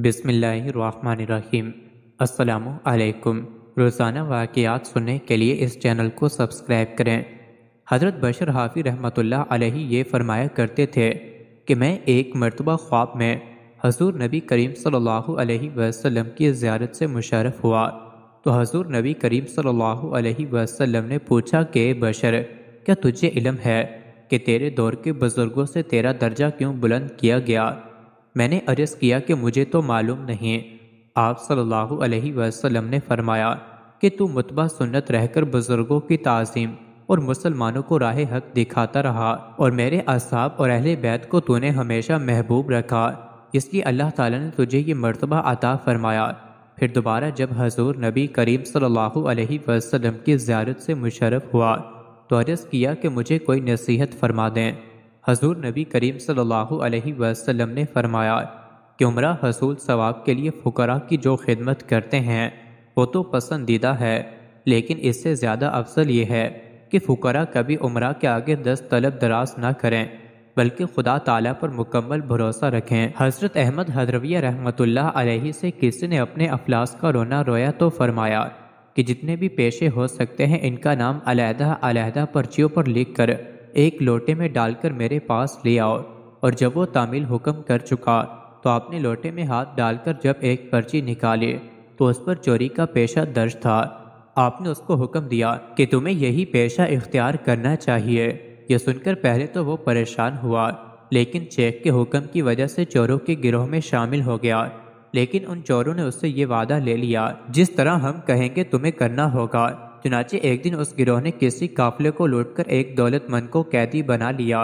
बिसमीम् अल्लाम रोज़ाना वाक़ात सुनने के लिए इस चैनल को सब्सक्राइब करें हज़रत बशर हाफी रहमतुल्लाह अलैहि ये फरमाया करते थे कि मैं एक मरतबा ख्वाब में हजूर नबी करीम सल्लल्लाहु अलैहि वसल्लम की ज़्यारत से मुशरफ हुआ तो हजूर नबी करीम सल्लल्लाहु अलैहि वसल्लम ने पूछा कि बशर क्या तुझे इलम है कि तेरे दौर के बुज़ुर्गों से तेरा दर्जा क्यों बुलंद किया गया मैंने अर्ज किया कि मुझे तो मालूम नहीं आप सल्लल्लाहु अलैहि वसल्लम ने फरमाया कि तू मुतबा सुन्नत रहकर बुज़ुर्गों की तज़ीम और मुसलमानों को राह हक दिखाता रहा और मेरे असाब और अहल बैत को तूने हमेशा महबूब रखा इसलिए अल्लाह ताला ने तुझे ये मर्तबा अता फरमाया फिर दोबारा जब हजूर नबी करीम सल्लल्लाहु अलैहि वसल्लम की ज्यारत से मुशरफ हुआ तो अर्ज़ किया कि मुझे कोई नसीहत फरमा दें हजूर नबी करीम सल्लल्लाहु अलैहि वसल्लम ने फरमाया कि उम्र हसूल सवाब के लिए फ़ुकरा की जो खिदमत करते हैं वो तो पसंदीदा है लेकिन इससे ज़्यादा अफसल ये है कि फ़ुकरा कभी उम्र के आगे दस तलब दराज ना करें बल्कि खुदा ताला पर मुकम्मल भरोसा रखें हज़रत अहमद हदरविया रहमतुल्लाह अलैहि से किसी ने अपने अफलास का रोना रोया तो फरमाया कि जितने भी पेशे हो सकते हैं इनका नाम अलहदा अलहदा पर्चियों पर लिख कर एक लोटे में डालकर मेरे पास ले आओ और जब वो तामिल हुक्म कर चुका तो आपने लोटे में हाथ डालकर जब एक पर्ची निकाली तो उस पर चोरी का पेशा दर्ज था आपने उसको हुक्म दिया कि तुम्हें यही पेशा इख्तियार करना चाहिए यह सुनकर पहले तो वो परेशान हुआ लेकिन चेक के हुक्म की वजह से चोरों के गिरोह में शामिल हो गया लेकिन उन चोरों ने उससे ये वादा ले लिया जिस तरह हम कहेंगे तुम्हें करना होगा चुनाचे एक दिन उस गिरोह ने किसी काफिले को लूटकर एक दौलतमंद को कैदी बना लिया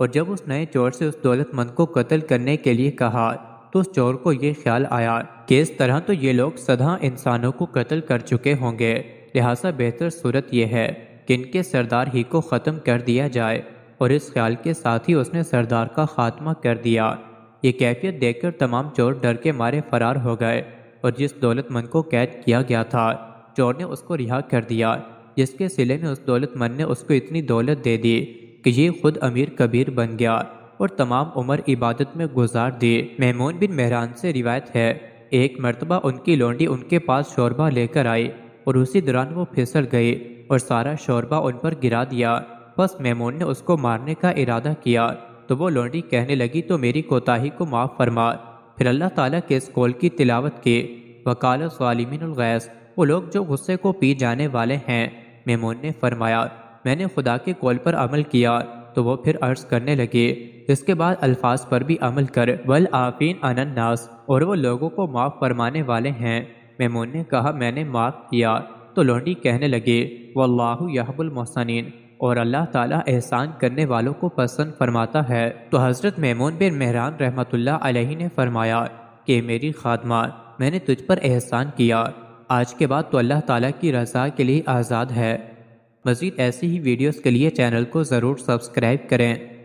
और जब उस नए चोर से उस दौलतमंद को कत्ल करने के लिए कहा तो उस चोर को ये ख्याल आया कि इस तरह तो ये लोग सदा इंसानों को कत्ल कर चुके होंगे लिहाजा बेहतर सूरत यह है कि इनके सरदार ही को ख़त्म कर दिया जाए और इस ख्याल के साथ ही उसने सरदार का खात्मा कर दिया ये कैफियत देखकर तमाम चोर डर के मारे फरार हो गए और जिस दौलतमंद को कैद किया गया था चोर ने उसको रिहा कर दिया जिसके सिले में उस दौलतमंद ने उसको इतनी दौलत दे दी कि ये खुद अमीर कबीर बन गया और तमाम उम्र इबादत में गुजार दी महमून बिन मेहरान से रिवायत है एक मरतबा उनकी लौंडी उनके पास शोरबा लेकर आई और उसी दौरान वो फिसल गई और सारा शोरबा उन पर गिरा दिया बस मेमून ने उसको मारने का इरादा किया तो वो लौंडी कहने लगी तो मेरी कोताही को माफ़ फरमा फिर अल्लाह ताला के इस कौल की तिलावत की वकाल सालिमिन गैस वो लोग जो गुस्से को पी जाने वाले हैं मेमोन ने फरमाया मैंने खुदा के कॉल पर अमल किया तो वो फिर अर्ज करने लगे इसके बाद अल्फाज पर भी अमल कर वल आफीन अनन्नास और वो लोगों को माफ़ फरमाने वाले हैं मेमोन ने कहा मैंने माफ़ किया तो लोंडी कहने लगे वल्लाहु यहबुल मोहसनिन और अल्लाह ताला एहसान करने वालों को पसंद फरमाता है तो हज़रत मेमोन बिन मेहरान रहमतुल्लाह अलैहि ने फरमाया कि मेरी खादमा मैंने तुझ पर एहसान किया आज के बाद तो अल्लाह ताला की रजा के लिए आज़ाद है मज़ीद ऐसी ही वीडियोस के लिए चैनल को ज़रूर सब्सक्राइब करें